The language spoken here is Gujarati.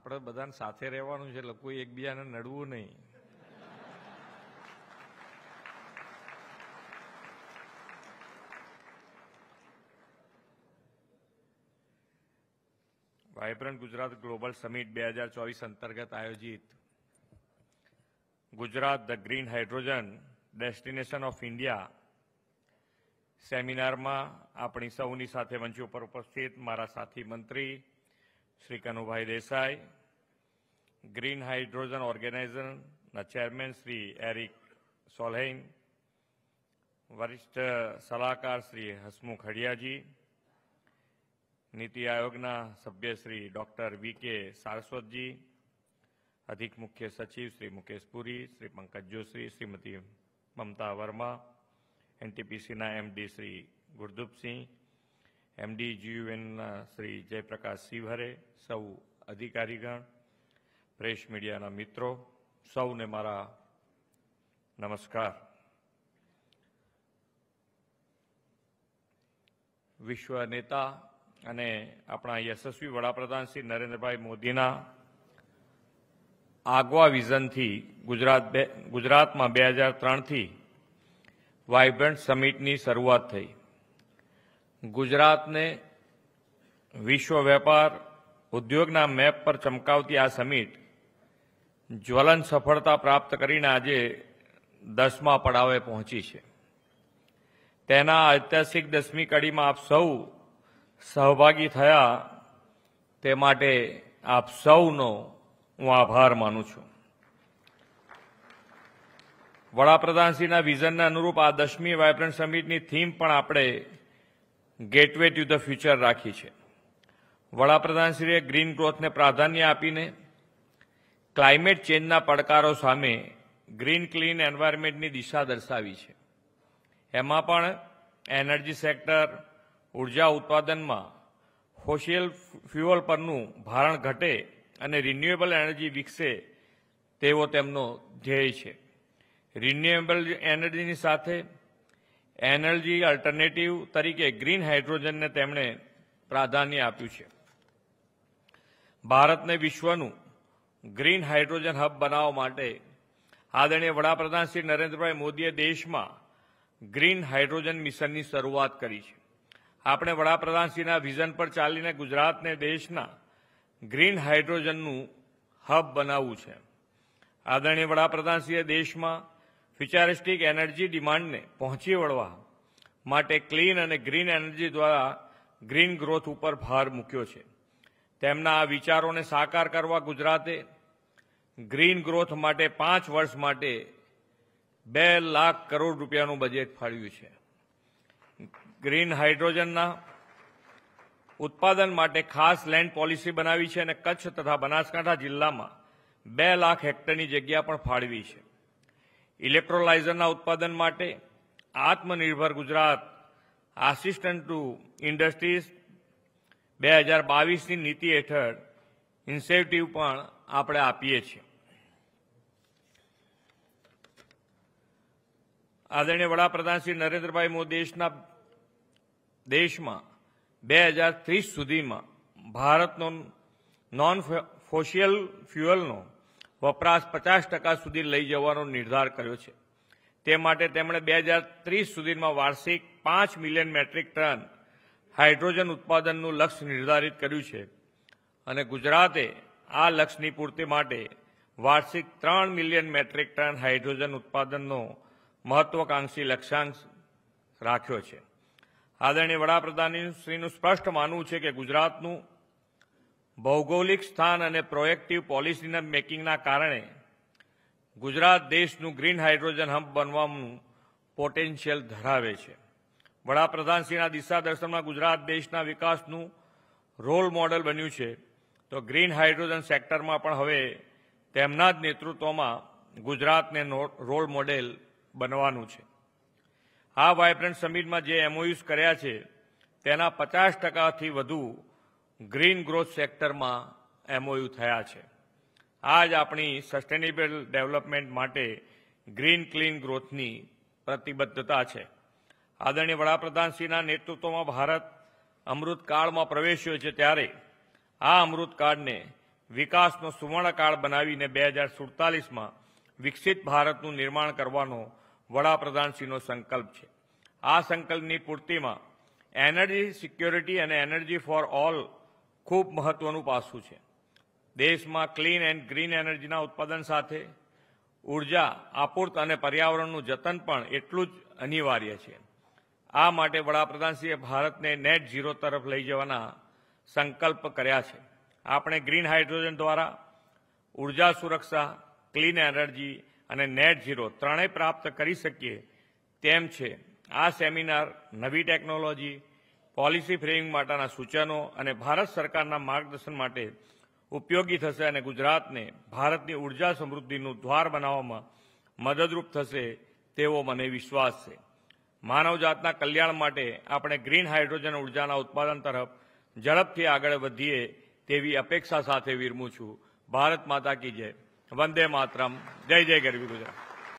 આપણે બધાને સાથે રહેવાનું છે એટલે કોઈ એકબીજાને નડવું નહીં વાયબ્રન્ટ ગુજરાત ગ્લોબલ સમિટ બે હજાર ચોવીસ અંતર્ગત આયોજિત Gujarat the green hydrogen destination of India સેમિનારમાં આપણી સૌની સાથે મંચ ઉપર ઉપસ્થિત મારા સાથી મંત્રી Shri Kanubhai Desai green hydrogen organisation न चेयरमैन श्री एरिक सोलहन वरिष्ठ सलाहकार श्री हसमुख हड़िया जी नीति आयोग सभ्य श्री डॉक्टर वी के सारस्वत जी अधिक मुख्य सचिव Shri Mukesh Puri Shri Pankaj Joshi Shrimati Mamta Verma NTPC M D Shri Gurdeep Singh MD જીયુએનના uh, શ્રી જયપ્રકાશ શિવહરે સૌ અધિકારીગણ પ્રેસ મીડિયાના મિત્રો સૌને મારા નમસ્કાર વિશ્વ નેતા અને આપણા યશસ્વી વડાપ્રધાન શ્રી નરેન્દ્રભાઈ મોદીના આગવા વિઝનથી ગુજરાત ગુજરાતમાં બે હજાર ત્રણથી વાઇબ્રન્ટ સમિટની શરૂઆત થઈ ગુજરાતને વિશ્વ વેપાર ઉદ્યોગના મેપ પર ચમકાવતી આ સમિટ જ્વલન સફળતા પ્રાપ્ત કરીને આજે દસમા પડાવે પહોંચી છે તેના ઐતિહાસિક દસમી કડીમાં આપ સૌ સહભાગી થયા તે માટે આપ સૌનો હું આભાર માનું છું વડાપ્રધાનશ્રીના વિઝનને અનુરૂપ આ દસમી વાયબ્રન્ટ સમિટની થીમ પણ આપણે ગેટવે ટુ ધ ફ્યુચર રાખી છે વડાપ્રધાનશ્રીએ ગ્રીન ગ્રોથને પ્રાધાન્ય આપીને ક્લાઇમેટ ચેન્જના પડકારો સામે ગ્રીન ક્લીન એન્વાયરમેન્ટની દિશા દર્શાવી છે એમાં પણ એનર્જી સેક્ટર ઉર્જા ઉત્પાદનમાં ફોશિયલ ફ્યુઅલ પરનું ભારણ ઘટે અને રિન્યુએબલ એનર્જી વિકસે તેવો તેમનો ધ્યેય છે રિન્યુએબલ એનર્જીની સાથે એનર્જી અલ્ટરનેટિવ તરીકે ગ્રીન હાઇડ્રોજનને તેમણે પ્રાધાન્ય આપ્યું છે ભારતને વિશ્વનું ગ્રીન હાઇડ્રોજન હબ બનાવવા માટે આદરણીય વડાપ્રધાન શ્રી નરેન્દ્રભાઈ મોદીએ દેશમાં ગ્રીન હાઇડ્રોજન મિશનની શરૂઆત કરી છે આપણે વડાપ્રધાનશ્રીના વિઝન પર ચાલીને ગુજરાતને દેશના ગ્રીન હાઇડ્રોજનનું હબ બનાવવું છે આદરણીય વડાપ્રધાનશ્રીએ દેશમાં ફ્યુચરિસ્ટિક એનર્જી ડિમાન્ડને પહોંચી વળવા માટે ક્લીન અને ગ્રીન એનર્જી દ્વારા ગ્રીન ગ્રોથ ઉપર ભાર મૂક્યો છે તેમના આ વિચારોને સાકાર કરવા ગુજરાતે ગ્રીન ગ્રોથ માટે પાંચ વર્ષ માટે બે લાખ કરોડ રૂપિયાનું બજેટ ફાળવ્યું છે ગ્રીન હાઇડ્રોજનના ઉત્પાદન માટે ખાસ લેન્ડ પોલિસી બનાવી છે અને કચ્છ તથા બનાસકાંઠા જિલ્લામાં બે લાખ હેક્ટરની જગ્યા પણ ફાળવી છે ઇલેક્ટ્રોલાઇઝરના ઉત્પાદન માટે આત્મનિર્ભર ગુજરાત આસિસ્ટન્ટ ટુ ઇન્ડસ્ટ્રીઝ બે હજાર બાવીસની નીતિ હેઠળ ઇન્સેન્ટિવ પણ આપણે આપીએ છીએ આદરણીય વડાપ્રધાન શ્રી નરેન્દ્રભાઈ મોદી દેશમાં બે હજાર ત્રીસ સુધીમાં ભારતનો નોન ફોશિયલ ફ્યુઅલનો વપરાશ પચાસ ટકા સુધી લઈ જવાનો નિર્ધાર કર્યો છે તે માટે તેમણે બે હજાર ત્રીસ સુધીમાં વાર્ષિક પાંચ મિલિયન મેટ્રિક ટન હાઇડ્રોજન ઉત્પાદનનું લક્ષ્ય નિર્ધારિત કર્યું છે અને ગુજરાતે આ લક્ષ્યની પૂર્તિ માટે વાર્ષિક ત્રણ મિલિયન મેટ્રિક ટન હાઇડ્રોજન ઉત્પાદનનો મહત્વાકાંક્ષી લક્ષ્યાંક રાખ્યો છે આદરણીય વડાપ્રધાનશ્રીનું સ્પષ્ટ માનવું છે કે ગુજરાતનું ભૌગોલિક સ્થાન અને પ્રોએક્ટિવ પોલિસીના મેકિંગના કારણે ગુજરાત દેશનું ગ્રીન હાઇડ્રોજન હબ બનવાનું પોટેન્શિયલ ધરાવે છે વડાપ્રધાનશ્રીના દિશા દર્શનમાં ગુજરાત દેશના વિકાસનું રોલ મોડલ બન્યું છે તો ગ્રીન હાઇડ્રોજન સેક્ટરમાં પણ હવે તેમના જ નેતૃત્વમાં ગુજરાતને રોલ મોડેલ બનવાનું છે આ વાયબ્રન્ટ સમિટમાં જે એમઓયુઝ કર્યા છે તેના પચાસ ટકાથી વધુ ગ્રીન ગ્રોથ સેક્ટરમાં એમઓયુ થયા છે આ જ આપણી સસ્ટેનેબલ ડેવલપમેન્ટ માટે ગ્રીન ક્લીન ગ્રોથની પ્રતિબદ્ધતા છે આદરણીય વડાપ્રધાનશ્રીના નેતૃત્વમાં ભારત અમૃતકાળમાં પ્રવેશ્યો છે ત્યારે આ અમૃતકાળને વિકાસનો સુવર્ણકાળ બનાવીને બે હજાર સુડતાલીસમાં વિકસિત ભારતનું નિર્માણ કરવાનો વડાપ્રધાનશ્રીનો સંકલ્પ છે આ સંકલ્પની પૂર્તિમાં એનર્જી સિક્યોરિટી અને એનર્જી ફોર ઓલ ખૂબ મહત્વનું પાસું છે દેશમાં ક્લીન એન્ડ ગ્રીન એનર્જીના ઉત્પાદન સાથે ઉર્જા આપૂર્ત અને પર્યાવરણનું જતન પણ એટલું જ અનિવાર્ય છે આ માટે વડાપ્રધાનશ્રીએ ભારતને નેટ ઝીરો તરફ લઈ જવાના સંકલ્પ કર્યા છે આપણે ગ્રીન હાઇડ્રોજન દ્વારા ઉર્જા સુરક્ષા ક્લીન એનર્જી અને નેટ ઝીરો ત્રણેય પ્રાપ્ત કરી શકીએ તેમ છે આ સેમિનાર નવી ટેકનોલોજી પોલિસી ફ્રેમિંગ માટેના સૂચનો અને ભારત સરકારના માર્ગદર્શન માટે ઉપયોગી થશે અને ગુજરાતને ભારતની ઉર્જા સમૃદ્ધિનું દ્વાર બનાવવામાં મદદરૂપ થશે તેવો મને વિશ્વાસ છે માનવ જાતના કલ્યાણ માટે આપણે ગ્રીન હાઇડ્રોજન ઊર્જાના ઉત્પાદન તરફ ઝડપથી આગળ વધીએ તેવી અપેક્ષા સાથે વિરમું છું ભારત માતા કી જય વંદે માતરમ જય જય ગરવી ગુજરાત